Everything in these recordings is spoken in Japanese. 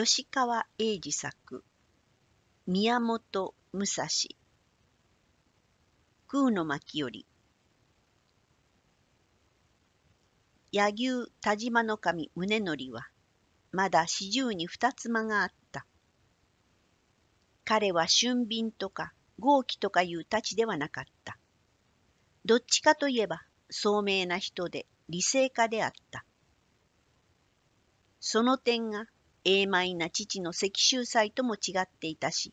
吉川英治作宮本武蔵空の巻より柳生田島の神宗則はまだ四十に二つ間があった彼は俊敏とか豪気とかいうたちではなかったどっちかといえば聡明な人で理性家であったその点が英米な父の石州祭とも違っていたし、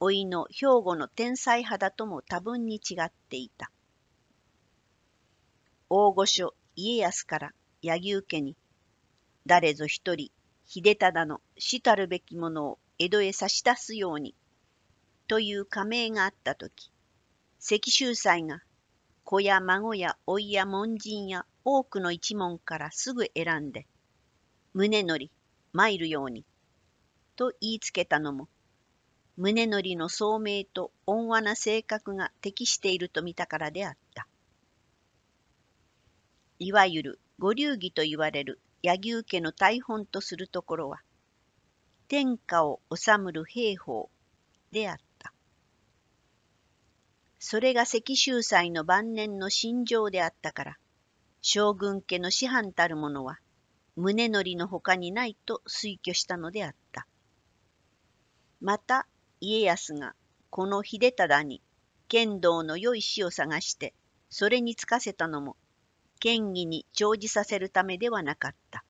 老いの兵庫の天才肌とも多分に違っていた。大御所家康から柳生家に、誰ぞ一人秀忠の死たるべきものを江戸へ差し出すように、という加盟があった時、石州祭が子や孫や老いや門人や多くの一門からすぐ選んで、宗則、参るように。と言いつけたのも、宗則の聡明と温和な性格が適していると見たからであった。いわゆる御流儀と言われる柳生家の大本とするところは、天下を治むる兵法であった。それが赤秀祭の晩年の心情であったから、将軍家の師範たる者は、宗則の他にないと推挙したのであった。また家康がこの秀忠に剣道の良い死を探してそれに就かせたのも剣技に長寿させるためではなかった。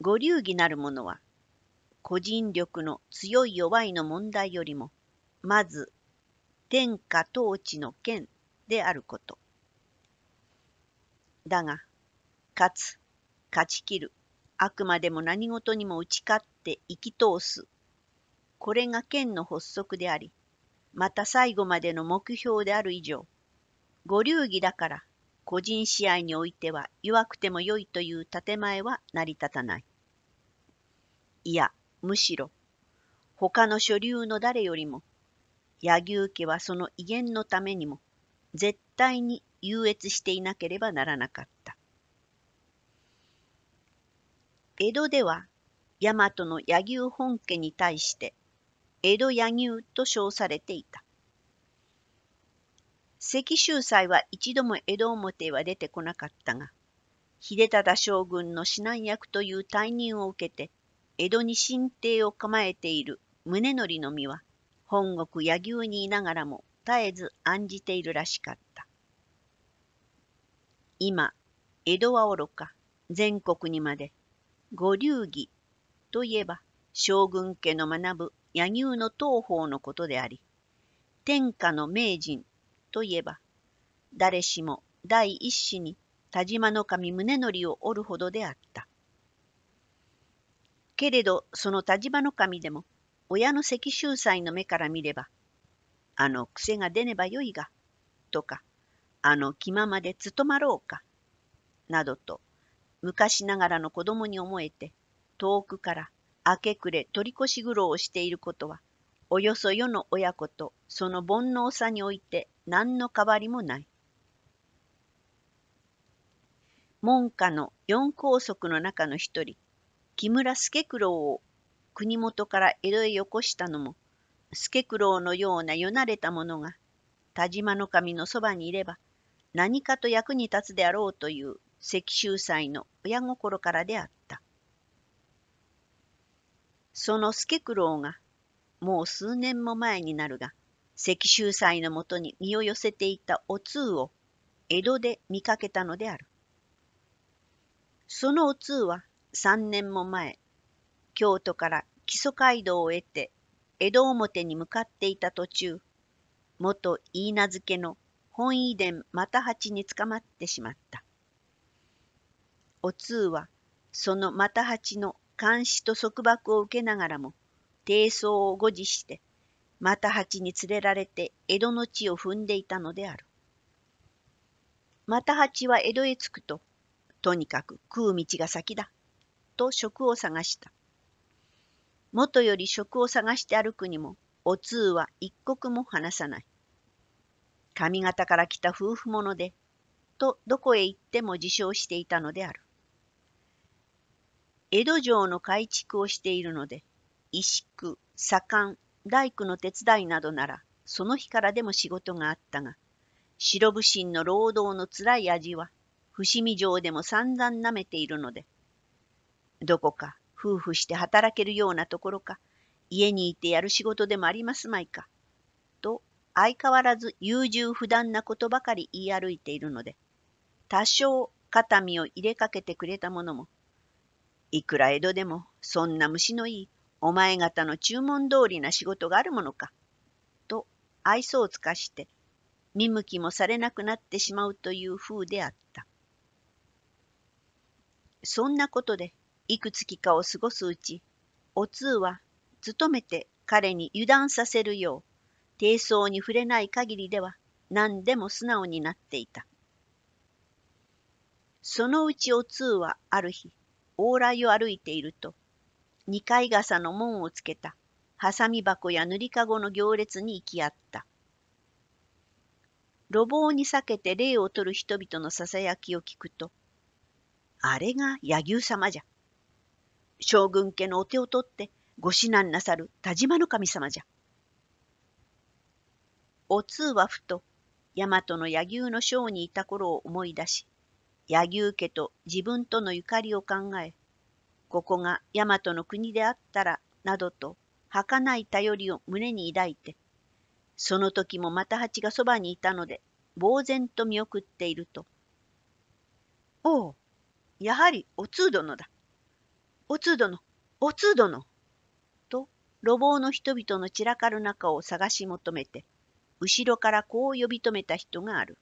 ご流儀なるものは個人力の強い弱いの問題よりもまず天下統治の剣であること。だが勝つ、勝ちきる、あくまでも何事にも打ち勝って生き通す。これが剣の発足であり、また最後までの目標である以上、ご流儀だから、個人試合においては弱くても良いという建前は成り立たない。いや、むしろ、他の所流の誰よりも、柳生家はその威厳のためにも、絶対に優越していなければならなかった。江戸では大和の柳生本家に対して江戸柳生と称されていた。石州祭は一度も江戸表へは出てこなかったが、秀忠将軍の指南役という退任を受けて、江戸に新邸を構えている宗則の身は、本国柳生にいながらも絶えず案じているらしかった。今、江戸はおろか、全国にまでご流儀といえば将軍家の学ぶ柳生の東方のことであり、天下の名人といえば、誰しも第一子に田島の神宗則を折るほどであった。けれどその田島の神でも親の石秀祭の目から見れば、あの癖が出ねばよいが、とか、あの気ままで務まろうか、などと昔ながらの子供に思えて、遠くから明け暮れ取り越し苦労をしていることは、およそ世の親子とその煩悩さにおいて何の変わりもない。門下の四皇則の中の一人、木村助九郎を国元から江戸へよこしたのも、助九郎のようなよなれた者が、田島の神のそばにいれば、何かと役に立つであろうという石州祭の親心からであった。その助九郎が、もう数年も前になるが、石州祭のもとに身を寄せていたお通を江戸で見かけたのである。そのお通は3年も前、京都から木曽街道を得て江戸表に向かっていた途中、元飯名付けの本遺伝又八に捕まってしまった。お通はその又八の監視と束縛を受けながらも低層を誤持して又八に連れられて江戸の地を踏んでいたのである。又八は江戸へ着くととにかく食う道が先だと職を探した。もとより職を探して歩くにもお通は一刻も離さない。上方から来た夫婦者でとどこへ行っても自称していたのである。江戸城の改築をしているので、石工、左官、大工の手伝いなどなら、その日からでも仕事があったが、白武神の労働のつらい味は、伏見城でも散々なめているので、どこか夫婦して働けるようなところか、家にいてやる仕事でもありますまいか、と相変わらず優柔不断なことばかり言い歩いているので、多少肩身を入れかけてくれたものも、いくら江戸でもそんな虫のいいお前方の注文通りな仕事があるものか。と愛想を尽かして見向きもされなくなってしまうという風であった。そんなことでいくつきかを過ごすうちお通は努めて彼に油断させるよう低層に触れない限りでは何でも素直になっていた。そのうちお通はある日往来を歩いていると、二階傘の門をつけた、はさみ箱や塗りかごの行列に行き合った。路傍に避けて霊を取る人々のささやきを聞くと、あれが柳生様じゃ。将軍家のお手を取ってご指南なさる田島の神様じゃ。お通はふと、大和の柳生の将にいた頃を思い出し、柳生家と自分とのゆかりを考え、ここが大和の国であったら、などと、儚い頼りを胸に抱いて、その時も又八がそばにいたので、呆然と見送っていると、おお、やはりおつど殿だ。おつど殿、おつど殿。と、路傍の人々の散らかる中を探し求めて、後ろからこう呼び止めた人がある。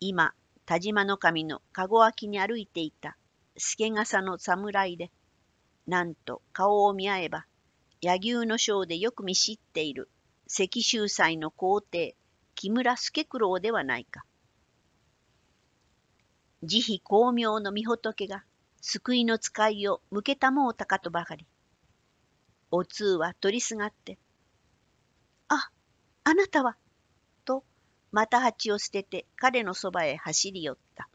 今、田島の神の籠脇に歩いていた助笠の侍で、なんと顔を見合えば、柳生の章でよく見知っている石秀祭の皇帝、木村助九郎ではないか。慈悲巧妙の御仏が救いの使いを向けたもうたかとばかり。お通は取りすがって、あ、あなたはまた蜂を捨てて彼のそばへ走り寄った。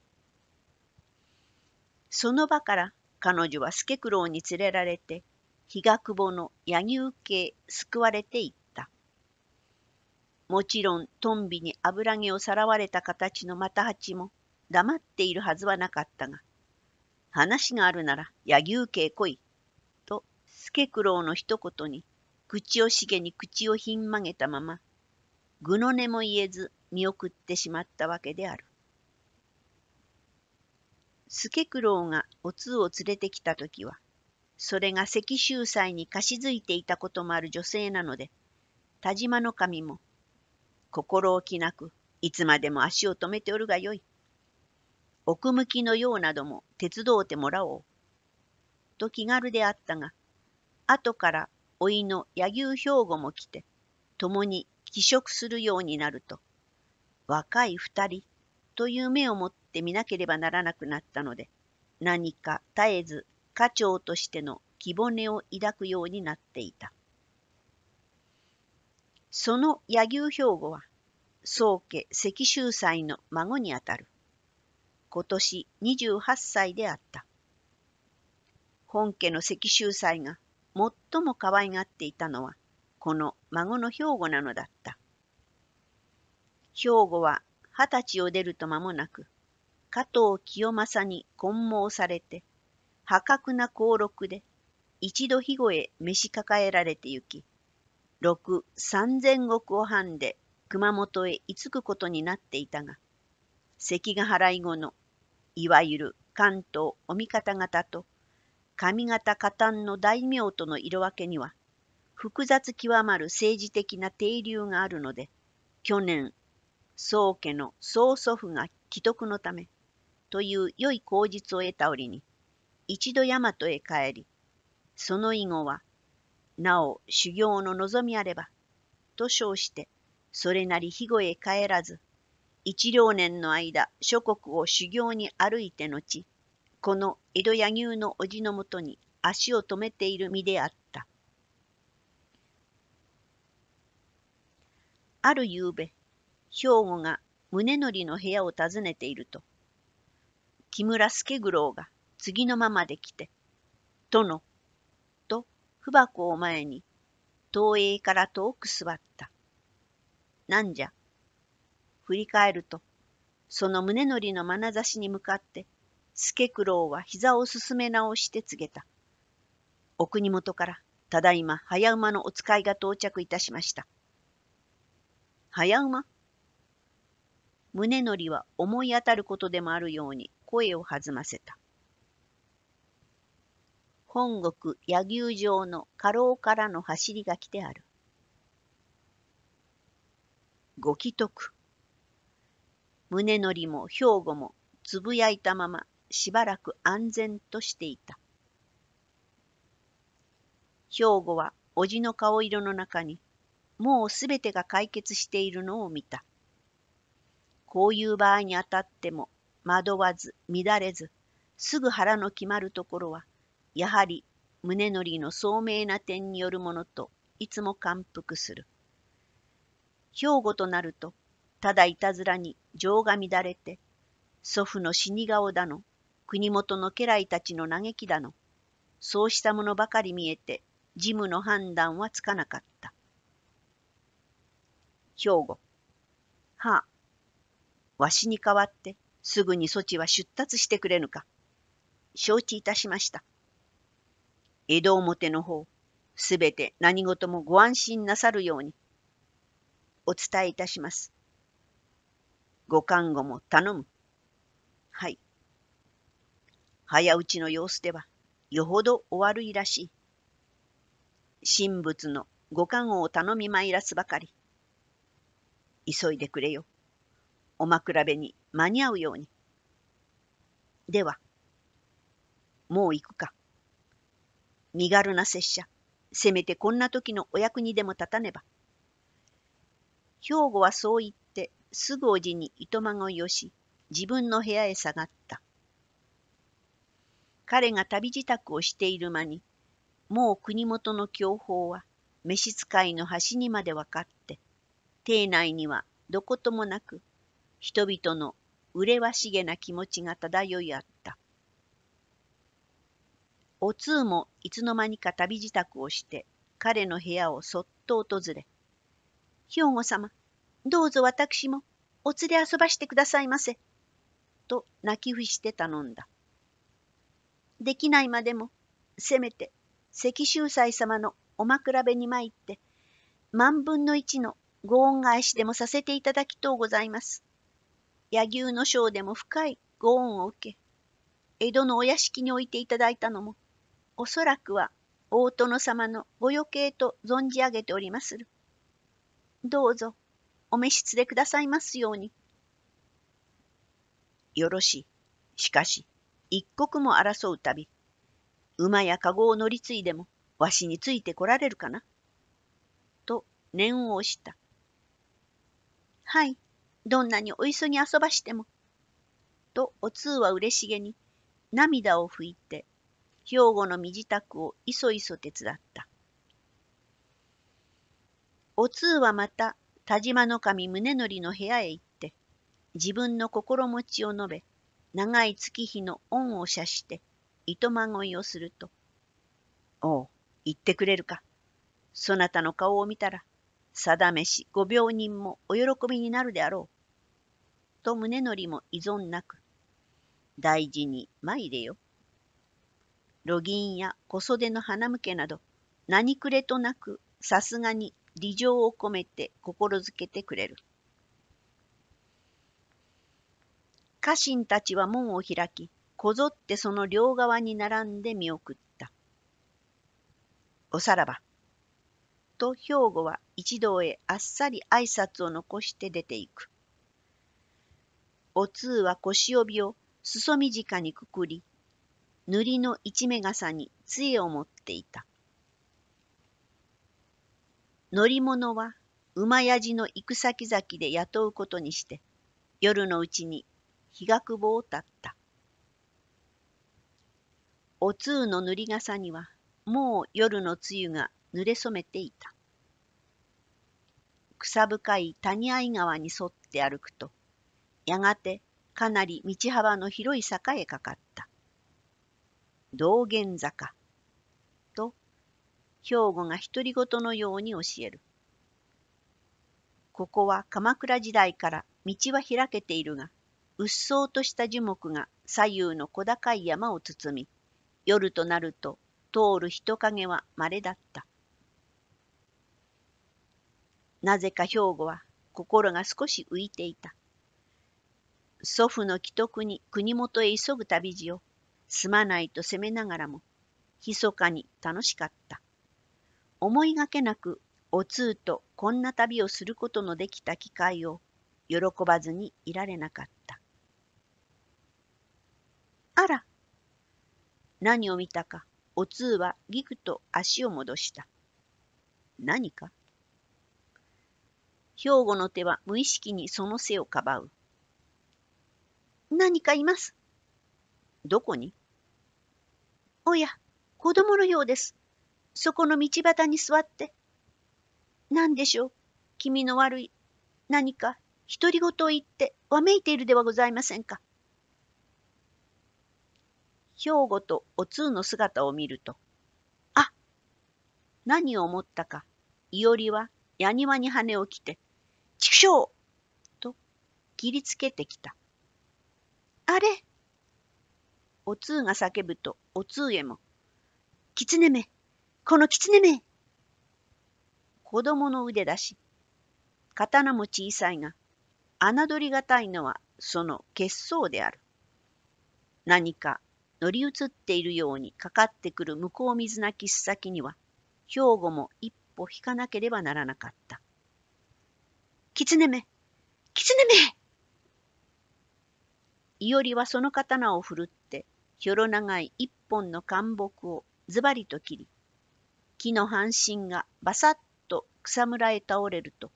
その場から彼女は助九郎に連れられて、日が久保の柳生家へ救われていった。もちろん、トンビに油毛をさらわれた形の又八も黙っているはずはなかったが、話があるなら柳生家へ来い、と助九郎の一言に口をしげに口をひん曲げたまま、具の根も言えず見送ってしまったわけである。助九郎がお通を連れてきた時は、それが赤秀祭に貸し付いていたこともある女性なので、田島の神も、心置きなく、いつまでも足を止めておるがよい。奥向きのようなども手伝うてもらおう。と気軽であったが、後から甥の柳生兵庫も来て、共に帰職するようになると、若い二人という目を持って見なければならなくなったので、何か絶えず家長としての木骨を抱くようになっていた。その柳生兵庫は、宗家石州祭の孫にあたる。今年28歳であった。本家の石州祭が最も可愛がっていたのは、この孫の兵庫なのだった。兵庫は二十歳を出ると間もなく、加藤清正に混蒙されて、破格な俸禄で一度肥後へ召し抱えられて行き、六三千石を藩で熊本へ居つくことになっていたが、関ヶ原以後の、いわゆる関東お味方方と、上方加担の大名との色分けには、複雑極まる政治的な定流があるので、去年宗家の曽祖父が既得のためという良い口実を得た折に一度大和へ帰りその以後はなお修行の望みあればと称してそれなり肥後へ帰らず一両年の間諸国を修行に歩いて後この江戸柳生の叔父のもとに足を止めている身であったある夕べ兵庫が宗則の部屋を訪ねていると、木村助九郎が次のままで来て、殿、と不箱を前に、東映から遠く座った。なんじゃ。振り返ると、その宗則の眼差しに向かって、助九郎は膝をすすめ直して告げた。お国元から、ただいま早馬のお使いが到着いたしました。早馬宗則は思い当たることでもあるように声を弾ませた。本国野牛城の家老からの走りが来てある。ご帰得。宗則も兵庫もつぶやいたまましばらく安全としていた。兵庫は叔父の顔色の中にもうすべてが解決しているのを見た。こういう場合にあたっても惑わず乱れずすぐ腹の決まるところはやはり胸のりの聡明な点によるものといつも感服する。兵庫となるとただいたずらに情が乱れて祖父の死に顔だの国元の家来たちの嘆きだのそうしたものばかり見えて事務の判断はつかなかった。兵庫はあわしに代わってすぐにそちは出立してくれぬか。承知いたしました。江戸表の方、すべて何事もご安心なさるように、お伝えいたします。ご看護も頼む。はい。早打ちの様子では、よほどお悪いらしい。神仏のご看護を頼みまいらすばかり。急いでくれよ。おまくらべに間に合うように。では、もう行くか。身軽な拙者、せめてこんな時のお役にでも立たねば。兵庫はそう言ってすぐおじに糸まごよし、自分の部屋へ下がった。彼が旅支度をしている間に、もう国元の享保は召使いの端にまで分かって、邸内にはどこともなく人々のわしげな気持ちが漂いあった。お通もいつの間にか旅支度をして彼の部屋をそっと訪れ、兵庫様、どうぞ私もお連れ遊ばしてくださいませ。と泣き伏して頼んだ。できないまでも、せめて赤秀斎様のお枕辺に参って、万分の一のご恩返しでもさせていただきとうございます。柳生の章でも深いご恩を受け、江戸のお屋敷に置いていただいたのも、おそらくは大殿様のご余計と存じ上げておりまする。どうぞ、お召し連れくださいますように。よろしい。しかし、一刻も争うたび、馬や籠を乗り継いでも、わしについてこられるかな。と、念を押した。はい、どんなにおいそに遊ばしても。とお通はうれしげに涙を拭いて兵庫の身支度をいそいそ手伝った。お通はまた田島の神宗則の部屋へ行って自分の心持ちを述べ長い月日の恩を射して糸まごいをすると「おう言ってくれるかそなたの顔を見たらさだめしご病人もお喜びになるであろう。と胸のりも依存なく、大事に参れよ。路銀や小袖の花向けなど、何くれとなく、さすがに理情を込めて心づけてくれる。家臣たちは門を開き、こぞってその両側に並んで見送った。おさらば。と兵庫は一同へあっさり挨拶を残して出ていく。お通は腰帯を裾短にくくり、塗りの一目傘に杖を持っていた。乗り物は馬やじの行く先々で雇うことにして、夜のうちに日が久保を立った。お通の塗り傘にはもう夜の露が濡れ染めていた。草深い谷合川に沿って歩くと、やがてかなり道幅の広い坂へかかった。道玄坂と兵庫が独り言のように教える。ここは鎌倉時代から道は開けているが、うっそうとした樹木が左右の小高い山を包み、夜となると通る人影は稀だった。なぜか兵庫は心が少し浮いていた。祖父の既得に国元へ急ぐ旅路をすまないと責めながらも、密かに楽しかった。思いがけなくお通とこんな旅をすることのできた機会を喜ばずにいられなかった。あら、何を見たか、お通はぎくと足を戻した。何か兵庫の手は無意識にその背をかばう。何かいます。どこにおや、子供のようです。そこの道端に座って。何でしょう、気味の悪い。何か独り言を言ってわめいているではございませんか。兵庫とお通の姿を見ると、あ何を思ったか、いおりはやにわに羽を着て、畜生と切りつけてきた。あれお通が叫ぶと、お通へも、狐め、この狐め子供の腕だし、刀も小さいが、侮りがたいのはその血相である。何か乗り移っているようにかかってくる向こう水なき先には、兵庫も一を引かなければならなかった。狐め狐めいおりはその刀を振るって、ひょろ長い一本の干木をズバリと切り、木の半身がバサッと草むらへ倒れると、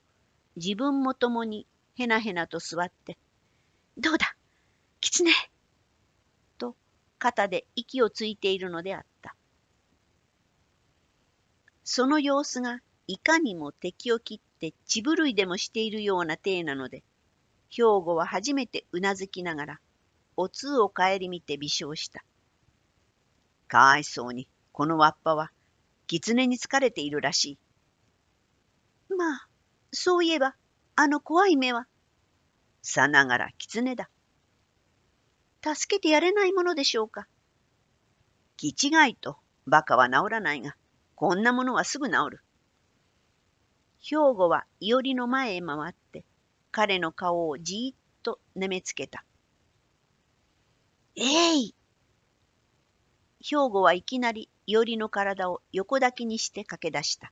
自分も共にへなへなと座って、どうだ狐と肩で息をついているのであった。その様子がいかにも敵を切って血狂いでもしているような体なので、兵庫は初めてうなずきながら、お通をりみて微笑した。かわいそうに、このわっぱは、狐に疲れているらしい。まあ、そういえば、あの怖い目は。さながら狐だ。助けてやれないものでしょうか。気違いと、馬鹿は治らないが、こんなものはすぐ治る。兵庫は伊織の前へ回って、彼の顔をじーっとなめつけた。えい兵庫はいきなり伊織の体を横抱きにして駆け出した。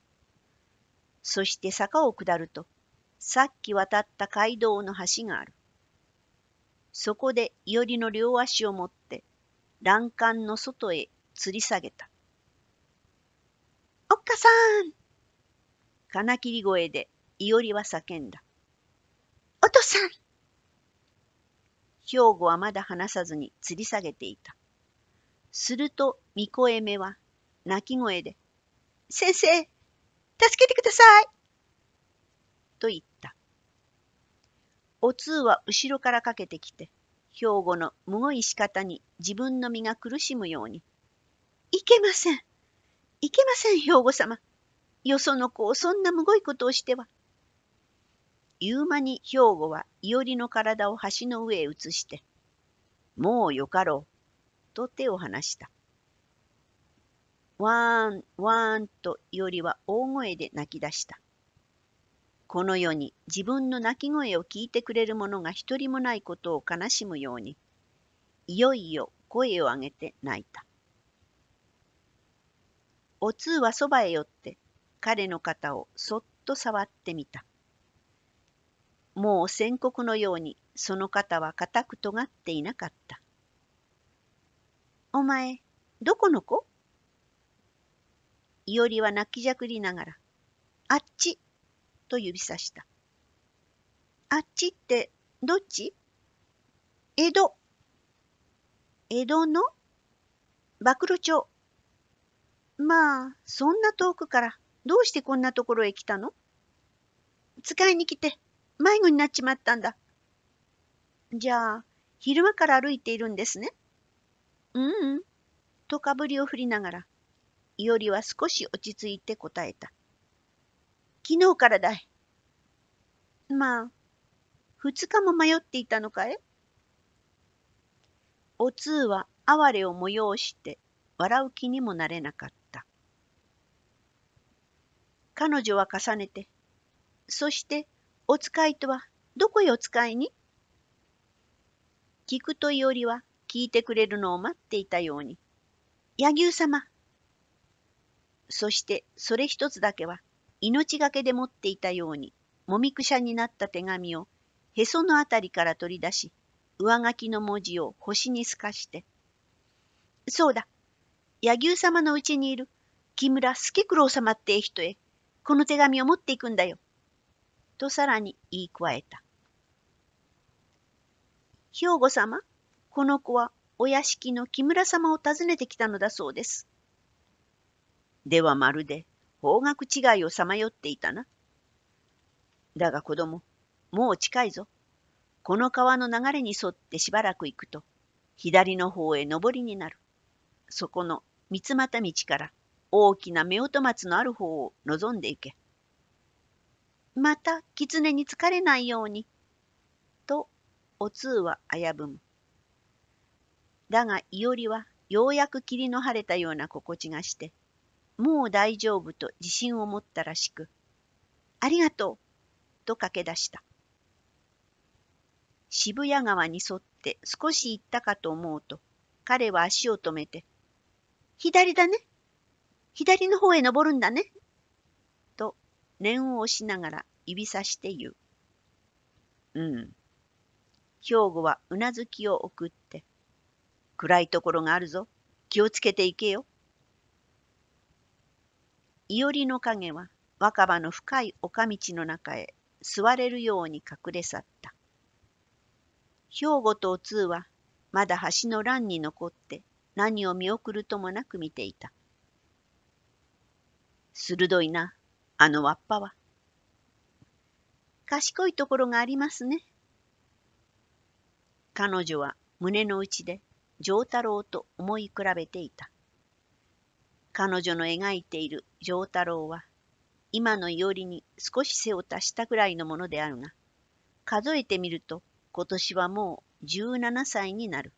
そして坂を下ると、さっき渡った街道の橋がある。そこで伊織の両足を持って、欄干の外へ吊り下げた。おっかさん金切り声でいおりは叫んだ。おとさん兵庫はまだ話さずに吊り下げていた。すると、みこえめは、泣き声で、先生、助けてくださいと言った。お通は後ろからかけてきて、兵庫のむごい仕方に自分の身が苦しむように、いけません。いけません、兵庫様。よその子をそんなむごいことをしては。言う間に兵庫はいおりの体を橋の上へ移して、もうよかろう、と手を離した。わーん、わーんといおりは大声で泣き出した。この世に自分の泣き声を聞いてくれる者が一人もないことを悲しむように、いよいよ声を上げて泣いた。おつうはそばへ寄って彼の肩をそっと触ってみた。もう宣告のようにその肩は固く尖っていなかった。お前、どこの子いおりは泣きじゃくりながら、あっちと指さした。あっちってどっち江戸。江戸の曝露町。まあ、そんな遠くからどうしてこんなところへ来たの使いに来て迷子になっちまったんだ。じゃあ、昼間から歩いているんですね。うん、うん、とかぶりを振りながら、いおりは少し落ち着いて答えた。昨日からだい。まあ、二日も迷っていたのかいお通は哀れを催して笑う気にもなれなかった。彼女は重ねて、そしてお使いとはどこへお使いに聞くといおりは聞いてくれるのを待っていたように、柳生様。そしてそれ一つだけは命がけで持っていたように、もみくしゃになった手紙をへそのあたりから取り出し、上書きの文字を星に透かして、そうだ、柳生様のうちにいる木村助九郎様って人へ、この手紙を持っていくんだよ。とさらに言い加えた。兵庫様、この子はお屋敷の木村様を訪ねてきたのだそうです。ではまるで方角違いをさまよっていたな。だが子供、もう近いぞ。この川の流れに沿ってしばらく行くと、左の方へ上りになる。そこの三股道から大きな夫婦松のある方を望んでいけ。また、狐に疲れないように。と、お通は危ぶむ。だが、い織りはようやく霧の晴れたような心地がして、もう大丈夫と自信を持ったらしく、ありがとうと駆け出した。渋谷川に沿って少し行ったかと思うと、彼は足を止めて、左だね左の方へ登るんだね。と、念を押しながら指さして言う。うん。兵庫はうなずきを送って、暗いところがあるぞ。気をつけていけよ。いおりの影は若葉の深い丘道の中へ座れるように隠れ去った。兵庫とお通はまだ橋の欄に残って何を見送るともなく見ていた。鋭いな、あのわっぱは。賢いところがありますね。彼女は胸の内で丈太郎と思い比べていた。彼女の描いている丈太郎は、今のよりに少し背を足したぐらいのものであるが、数えてみると今年はもう17歳になる。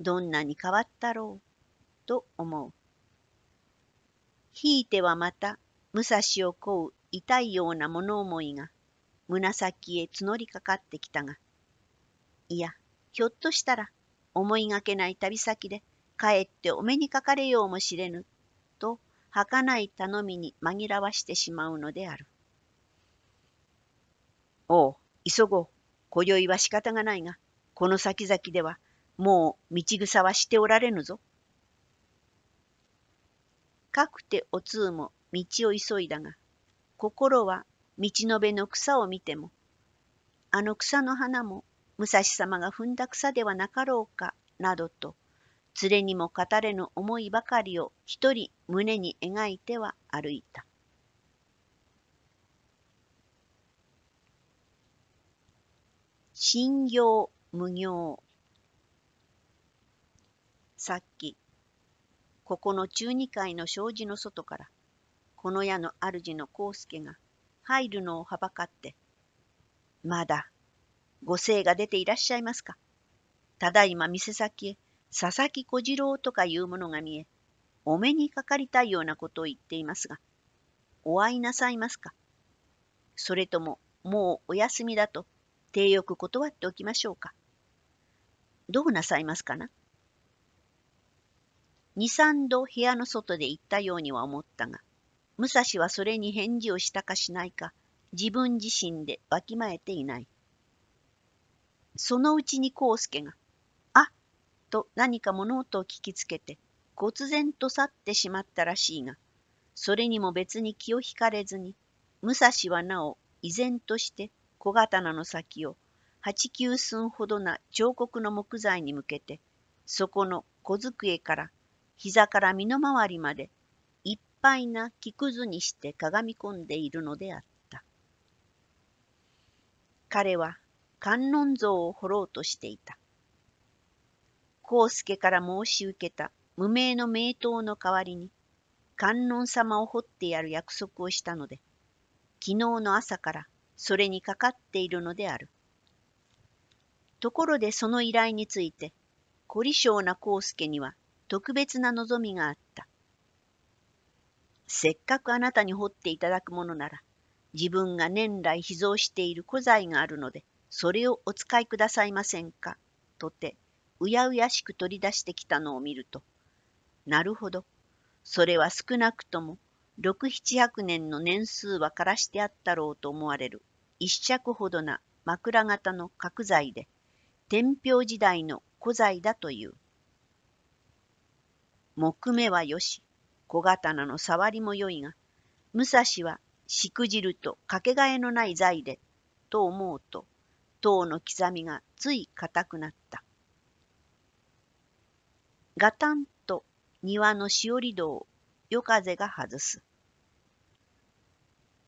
どんなに変わったろう、と思う。ひいてはまた武蔵を乞う痛いような物思いが胸先へ募りかかってきたがいやひょっとしたら思いがけない旅先で帰ってお目にかかれようもしれぬと儚い頼みに紛らわしてしまうのである。おう急ごう今宵は仕方がないがこの先々ではもう道草はしておられぬぞ。かくてお通も道を急いだが、心は道のべの草を見ても、あの草の花も武蔵様が踏んだ草ではなかろうか、などと、連れにも語れぬ思いばかりを一人胸に描いては歩いた。信行無行さっきここの中二階の障子の外から、この家の主の康介が入るのをはばかって、まだ、ご姓が出ていらっしゃいますか。ただいま店先へ、佐々木小次郎とかいうものが見え、お目にかかりたいようなことを言っていますが、お会いなさいますか。それとも、もうお休みだと、手よく断っておきましょうか。どうなさいますかな。23度部屋の外で行ったようには思ったが、武蔵はそれに返事をしたかしないか、自分自身でわきまえていない。そのうちに康介が、あと何か物音を聞きつけて、忽然と去ってしまったらしいが、それにも別に気を引かれずに、武蔵はなお依然として小刀の先を八九寸ほどな彫刻の木材に向けて、そこの小机から膝から身の回りまでいっぱいな木くずにして鏡込んでいるのであった。彼は観音像を掘ろうとしていた。康介から申し受けた無名の名刀の代わりに観音様を掘ってやる約束をしたので、昨日の朝からそれにかかっているのである。ところでその依頼について、凝り性な康介には特別な望みがあった。せっかくあなたに掘っていただくものなら、自分が年来秘蔵している古材があるので、それをお使いくださいませんか、とて、うやうやしく取り出してきたのを見ると、なるほど、それは少なくとも、六七百年の年数は枯らしてあったろうと思われる、一尺ほどな枕型の角材で、天平時代の古材だという。木目はよし、小刀の触りもよいが、武蔵はしくじるとかけがえのない財で、と思うと、塔の刻みがつい固くなった。ガタンと庭のしおり戸を夜風が外す。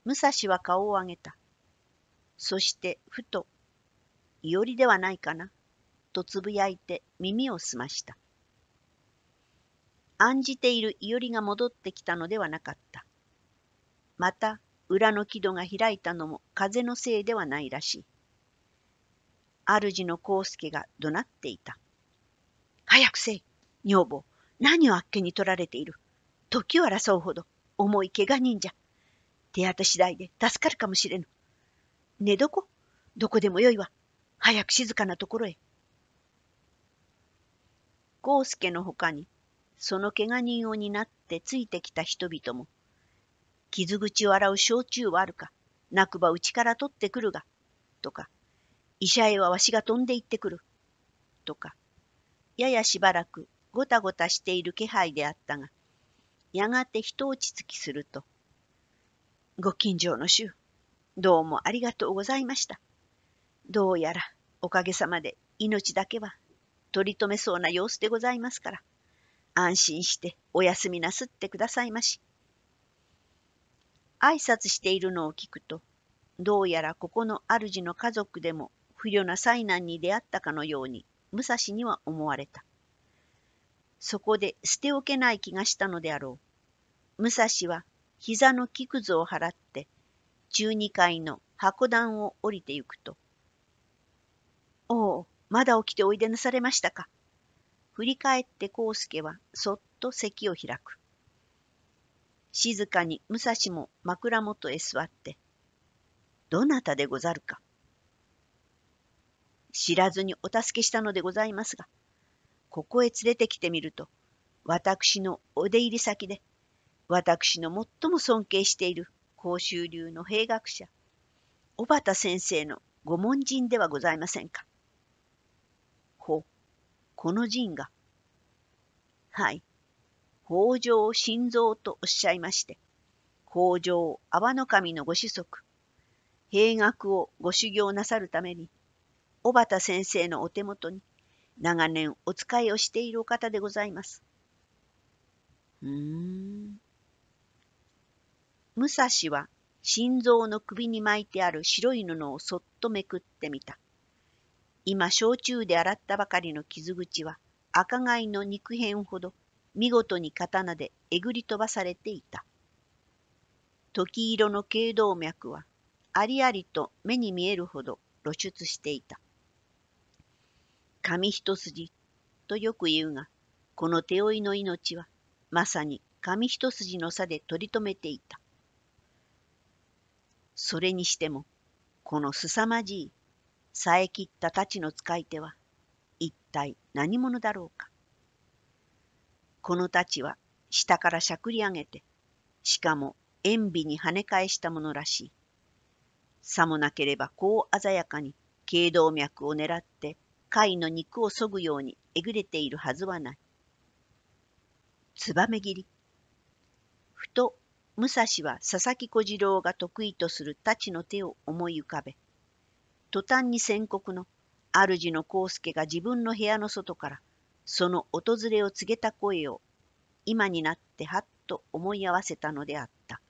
武蔵は顔を上げた。そしてふと、いおりではないかな、とつぶやいて耳を澄ました。案じている伊織が戻ってきたのではなかった。また、裏の木戸が開いたのも風のせいではないらしい。主の康介が怒鳴っていた。早くせい、女房、何をあっけに取られている。時を争うほど重い怪我人じゃ。手当た次第で助かるかもしれぬ。寝床どこでもよいわ。早く静かなところへ。康介のほかにその怪我人を担ってついてきた人々も、傷口を洗う焼酎はあるか、なくばうちから取ってくるが、とか、医者へはわしが飛んで行ってくる、とか、ややしばらくごたごたしている気配であったが、やがて人落ち着きすると、ご近所の衆、どうもありがとうございました。どうやら、おかげさまで命だけは取り留めそうな様子でございますから、安心してお休みなすってくださいまし。挨拶しているのを聞くと、どうやらここの主の家族でも不慮な災難に出会ったかのように、武蔵には思われた。そこで捨ておけない気がしたのであろう。武蔵は膝の木くずを払って、1二階の箱段を降りてゆくと、おお、まだ起きておいでなされましたか。振り返って康介はそっと席を開く。静かに武蔵も枕元へ座って、どなたでござるか。知らずにお助けしたのでございますが、ここへ連れてきてみると、私のお出入り先で、私の最も尊敬している甲州流の兵学者、小畑先生のご門人ではございませんか。うこの陣が。はい。北条心臓とおっしゃいまして、北条阿波守のご子息、兵学をご修行なさるために、小畑先生のお手元に長年お使いをしているお方でございます。うーん。武蔵は心臓の首に巻いてある白い布をそっとめくってみた。今焼酎で洗ったばかりの傷口は赤貝の肉片ほど見事に刀でえぐり飛ばされていた。時色の頸動脈はありありと目に見えるほど露出していた。紙一筋とよく言うが、この手負いの命はまさに紙一筋の差で取り留めていた。それにしても、このすさまじい冴えきった太刀の使い手は一体何者だろうか。この太刀は下からしゃくり上げて、しかも塩ビに跳ね返したものらしい。さもなければこう鮮やかに頸動脈を狙って貝の肉をそぐようにえぐれているはずはない。ツバメ切り。ふと武蔵は佐々木小次郎が得意とする太刀の手を思い浮かべ、途端に宣告の主の康介が自分の部屋の外からその訪れを告げた声を今になってはっと思い合わせたのであった。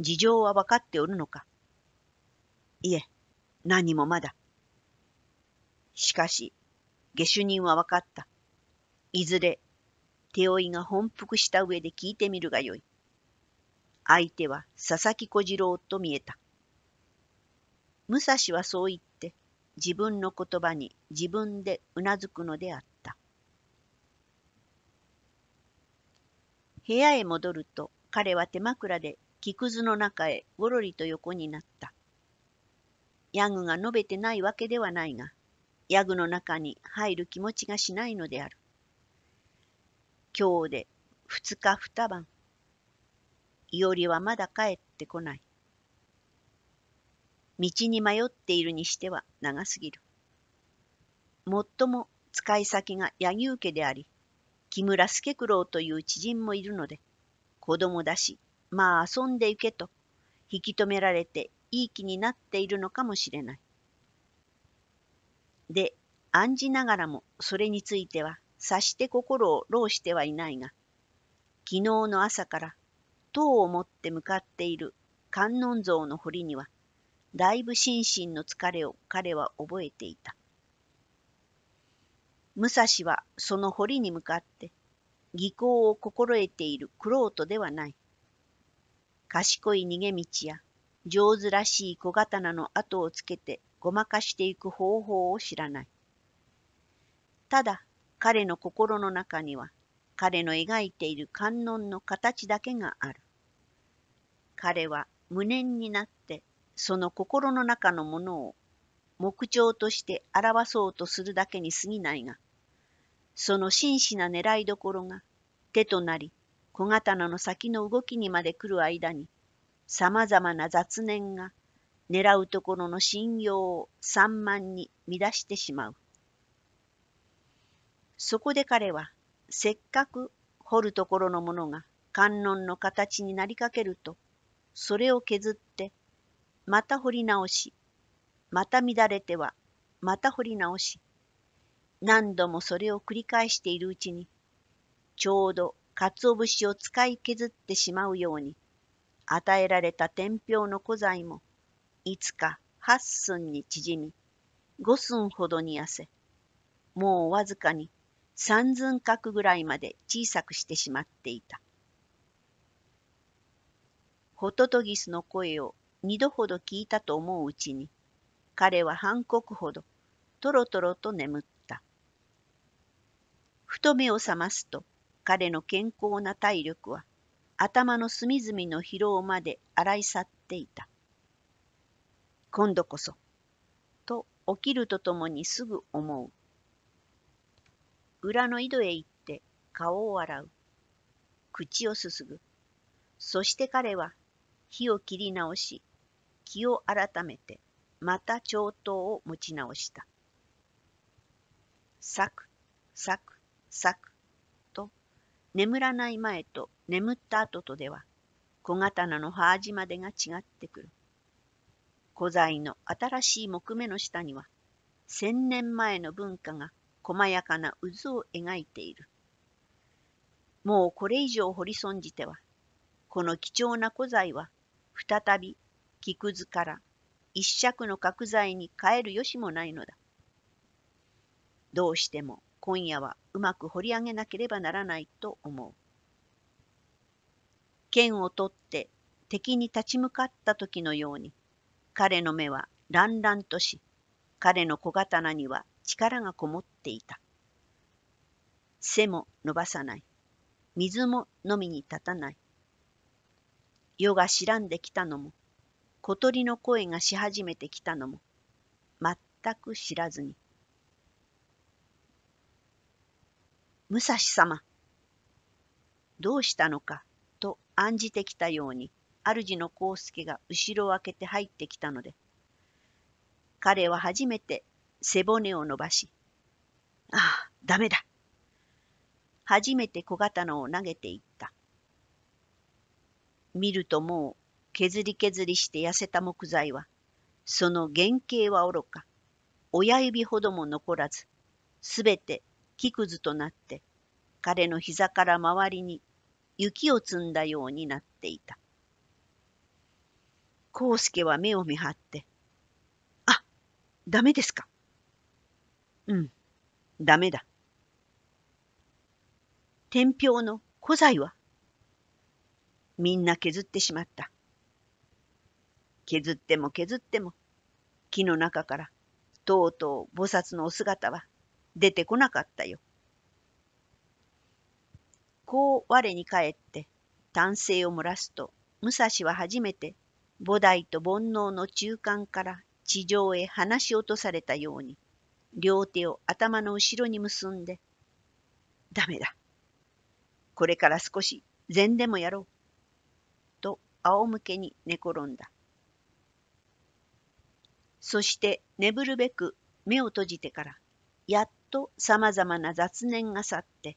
事情は分かっておるのかいえ、何もまだ。しかし、下手人は分かった。いずれ、手負いが奔服した上で聞いてみるがよい。相手は佐々木小次郎と見えた。武蔵はそう言って自分の言葉に自分でうなずくのであった。部屋へ戻ると彼は手枕で木くずの中へごろりと横になった。ヤグが述べてないわけではないが、ヤグの中に入る気持ちがしないのである。今日で二日二晩。いおりはまだ帰ってこない。道に迷っているにしては長すぎる。もっとも使い先が柳生家であり、木村助九郎という知人もいるので、子供だし、まあ遊んで行けと、引き止められていい気になっているのかもしれない。で、案じながらもそれについては、察して心を労してはいないが、昨日の朝から、塔を持って向かっている観音像の堀には、だいぶ心身の疲れを彼は覚えていた。武蔵はその堀に向かって、技巧を心得ているクロートではない。賢い逃げ道や上手らしい小刀の後をつけてごまかしていく方法を知らない。ただ彼の心の中には彼の描いている観音の形だけがある。彼は無念になっその心の中のものを目標として表そうとするだけに過ぎないが、その真摯な狙いどころが手となり小刀の先の動きにまで来る間に、さまざまな雑念が狙うところの信用を散漫に乱してしまう。そこで彼は、せっかく掘るところのものが観音の形になりかけると、それを削ってまた掘り直し、また乱れては、また掘り直し、何度もそれを繰り返しているうちに、ちょうど鰹節を使い削ってしまうように、与えられた天平の古材も、いつか八寸に縮み、五寸ほどに痩せ、もうわずかに三寸角ぐらいまで小さくしてしまっていた。ホトトギスの声を二度ほど聞いたと思ううちに、彼は半刻ほど、とろとろと眠った。ふと目を覚ますと、彼の健康な体力は、頭の隅々の疲労まで洗い去っていた。今度こそ、と起きるとともにすぐ思う。裏の井戸へ行って顔を洗う。口をすすぐ。そして彼は火を切り直し、気を改めてまた長頭を持ち直した。サクサクサクと眠らない前と眠った後とでは小刀の刃味までが違ってくる。古材の新しい木目の下には千年前の文化が細やかな渦を描いている。もうこれ以上掘り損じては、この貴重な古材は再び木くずから一尺の角材に変える由もないのだ。どうしても今夜はうまく掘り上げなければならないと思う。剣を取って敵に立ち向かった時のように彼の目は乱々とし彼の小刀には力がこもっていた。背も伸ばさない。水も飲みに立たない。夜が白んできたのも小鳥の声がし始めてきたのも全く知らずに「武蔵様どうしたのか」と案じてきたように主の康介が後ろを開けて入ってきたので彼は初めて背骨を伸ばし「ああダメだ」初めて小刀を投げていった見るともう削り削りして痩せた木材は、その原型はおろか、親指ほども残らず、すべて木くずとなって、彼の膝から周りに雪を積んだようになっていた。康介は目を見張って、あ、ダメですか。うん、ダメだ。天平の古材はみんな削ってしまった。削っても削っても、木の中からとうとう菩薩のお姿は出てこなかったよ。こう我に返って丹精を漏らすと、武蔵は初めて菩提と煩悩の中間から地上へ放し落とされたように、両手を頭の後ろに結んで、ダメだ。これから少し禅でもやろう。と仰向けに寝転んだ。そして眠るべく目を閉じてから、やっとさまざまな雑念が去って、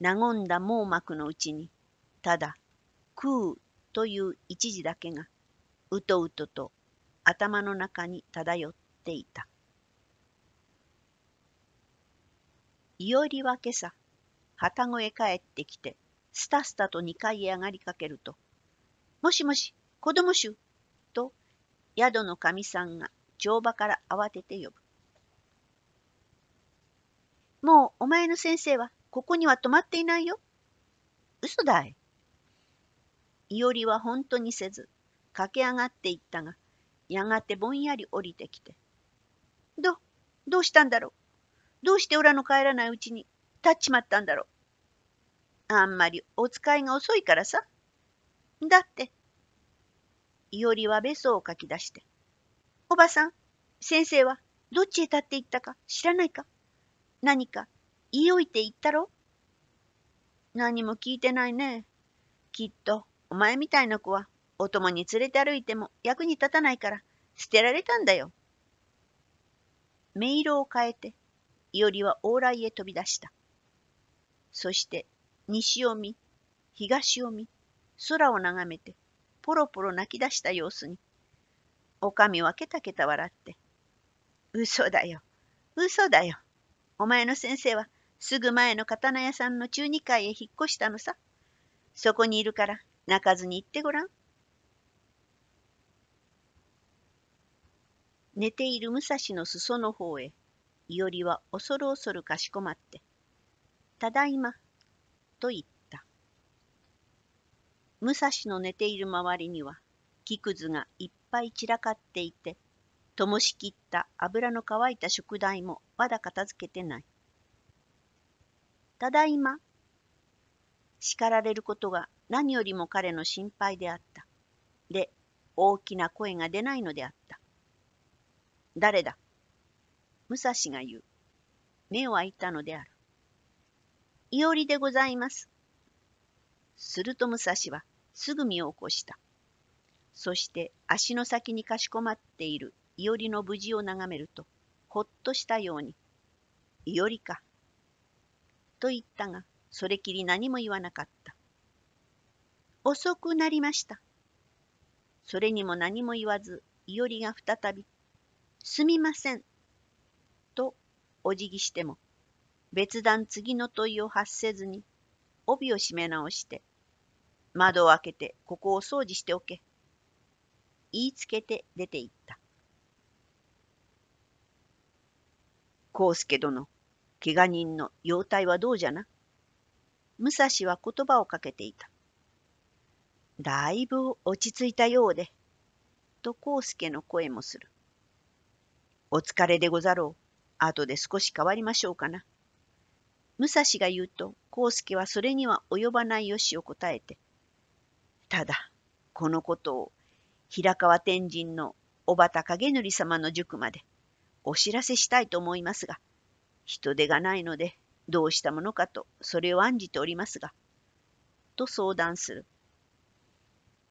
和んだ網膜のうちに、ただ、空という一時だけが、うとうとと頭の中に漂っていた。いおりは今朝、旗越へ帰ってきて、すたすたと2階へ上がりかけると、もしもし、子供衆と、宿のかみさんが乗馬から慌てて呼ぶ。もうお前の先生はここには泊まっていないよ。嘘だい。いおりは本当にせず、駆け上がっていったが、やがてぼんやり降りてきて。ど、どうしたんだろう。どうしておらの帰らないうちに立っちまったんだろう。あんまりお使いが遅いからさ。だって。いおりはべそを書き出して。おばさん、先生はどっちへ立っていったか知らないか何か言い置いて言ったろ何も聞いてないね。きっと、お前みたいな子は、お供に連れて歩いても役に立たないから、捨てられたんだよ。音色を変えて、いおりは往来へ飛び出した。そして、西を見、東を見、空を眺めて、ポロポロ泣き出した様子に、おかみはケタケタ笑って。嘘だよ。嘘だよ。お前の先生はすぐ前の刀屋さんの中二階へ引っ越したのさ。そこにいるから泣かずに行ってごらん。寝ている武蔵の裾の方へ、いおりは恐る恐るかしこまって、ただいま、と言った。武蔵の寝ている周りには、木くずがいっぱい散らかっていて、灯しきった油の乾いた食材もまだ片付けてない。ただいま。叱られることが何よりも彼の心配であった。で、大きな声が出ないのであった。誰だ武蔵が言う。目を開いたのである。いおりでございます。すると武蔵はすぐ身を起こした。そして足の先にかしこまっているいおりの無事を眺めると、ほっとしたように、いおりか。と言ったが、それきり何も言わなかった。遅くなりました。それにも何も言わず、いおりが再び、すみません。と、お辞儀しても、別段次の問いを発せずに、帯を締め直して、窓を開けてここを掃除しておけ。言いつけて出て行った。康介殿、怪我人の容体はどうじゃな武蔵は言葉をかけていた。だいぶ落ち着いたようで、と康介の声もする。お疲れでござろう。後で少し変わりましょうかな。武蔵が言うと、康介はそれには及ばないよしを答えて、ただ、このことを平川天神の小畑影則様の塾までお知らせしたいと思いますが、人手がないのでどうしたものかとそれを案じておりますが、と相談する。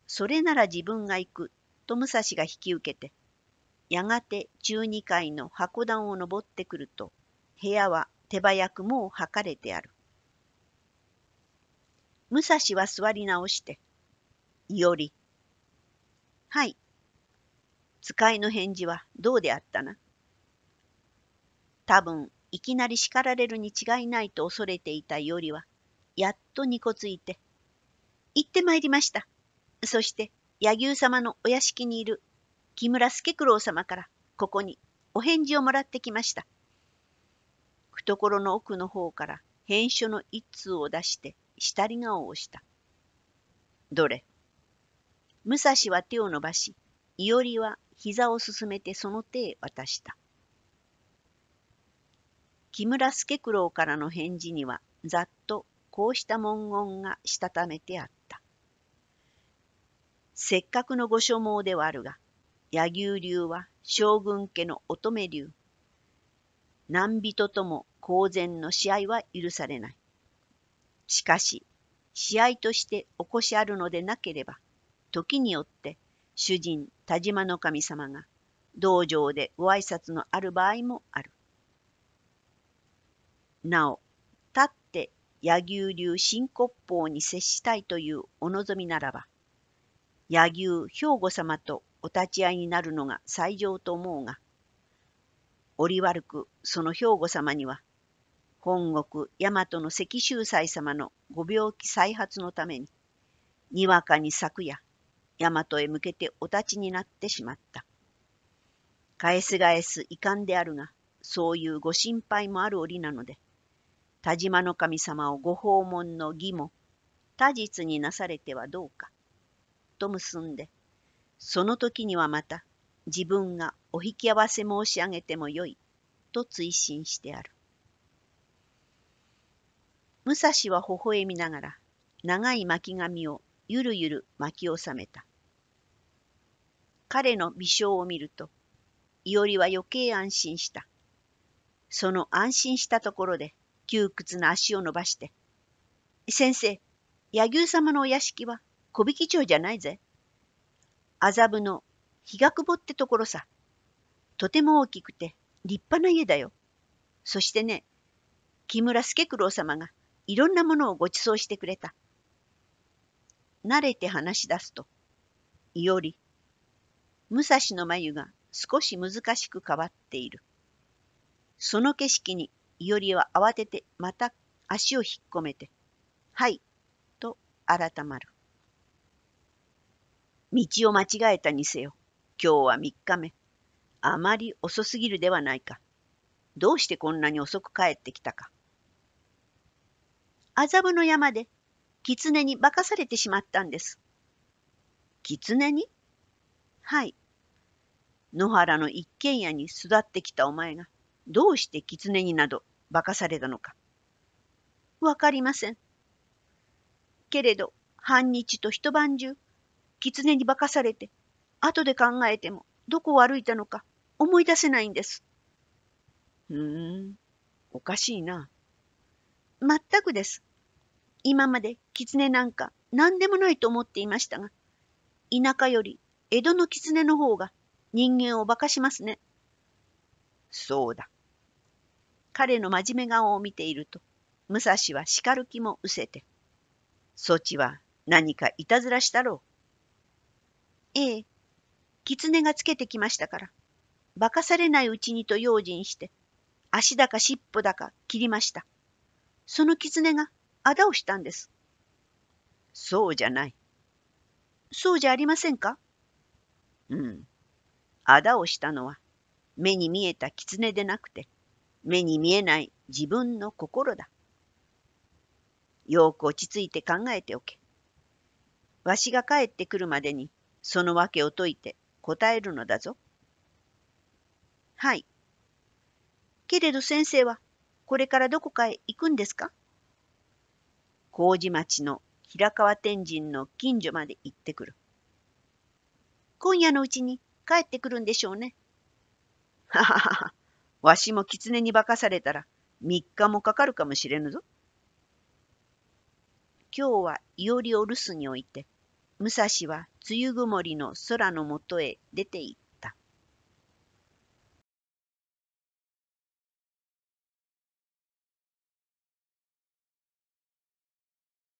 それなら自分が行くと武蔵が引き受けて、やがて中二階の箱段を登ってくると、部屋は手早くもうかれてある。武蔵は座り直して、いより、はい。使いの返事はどうであったな多分、いきなり叱られるに違いないと恐れていたよりは、やっとにこついて、行ってまいりました。そして、柳生様のお屋敷にいる木村助九郎様から、ここにお返事をもらってきました。懐の奥の方から返書の一通を出して、下り顔をした。どれ武蔵は手を伸ばし、伊織は膝をすすめてその手へ渡した。木村助九郎からの返事には、ざっとこうした文言がしたためてあった。せっかくのご所望ではあるが、柳生流は将軍家の乙女流。何人とも公然の試合は許されない。しかし、試合として起こしあるのでなければ、時によって主人田島の神様が道場でご挨拶のある場合もある。なお、立って柳生流新骨法に接したいというお望みならば、柳生兵庫様とお立ち会いになるのが最上と思うが、折悪くその兵庫様には、本国大和の関州斎様のご病気再発のために、にわかに昨夜、大和へ向けてお立ちになってしまった。返す返す遺憾であるが、そういうご心配もある折なので、田島の神様をご訪問の儀も、他日になされてはどうか、と結んで、その時にはまた自分がお引き合わせ申し上げてもよい、と追伸してある。武蔵は微笑みながら、長い巻紙をゆるゆる巻き収めた。彼の微笑を見ると、いおりは余計安心した。その安心したところで、窮屈な足を伸ばして、先生、柳生様のお屋敷は小引町じゃないぜ。麻布の日が久ってところさ。とても大きくて立派な家だよ。そしてね、木村助九郎様がいろんなものをご馳走してくれた。慣れて話し出すと、いおり、武蔵の眉が少し難しく変わっている。その景色にいおりは慌ててまた足を引っ込めて、はい、と改まる。道を間違えたにせよ、今日は3日目。あまり遅すぎるではないか。どうしてこんなに遅く帰ってきたか。麻布の山で狐に化かされてしまったんです。狐にはい。野原の一軒家に育ってきたお前が、どうして狐になど化かされたのか。わかりません。けれど、半日と一晩中、狐に化かされて、後で考えても、どこを歩いたのか思い出せないんです。ふーん、おかしいな。まったくです。今まで狐なんか何でもないと思っていましたが、田舎より江戸の狐の方が人間を化かしますね。そうだ。彼の真面目顔を見ていると、武蔵は叱る気も失せて、そちは何かいたずらしたろう。ええ、狐がつけてきましたから、化かされないうちにと用心して、足だか尻尾だか切りました。その狐があだをしたんです。そうじゃない。そうじゃありませんかうん。あだをしたのは、目に見えた狐でなくて、目に見えない自分の心だ。よく落ち着いて考えておけ。わしが帰ってくるまでに、その訳を解いて答えるのだぞ。はい。けれど先生は、これからどこかへ行くんですか麹町の平川天神の近所まで行ってくる。今夜のうちに帰ってくるんでしょうね。はははは、わしも狐に化かされたら三日もかかるかもしれぬぞ。今日はいおりを留守に置いて、武蔵は梅雨曇りの空のもとへ出て行っ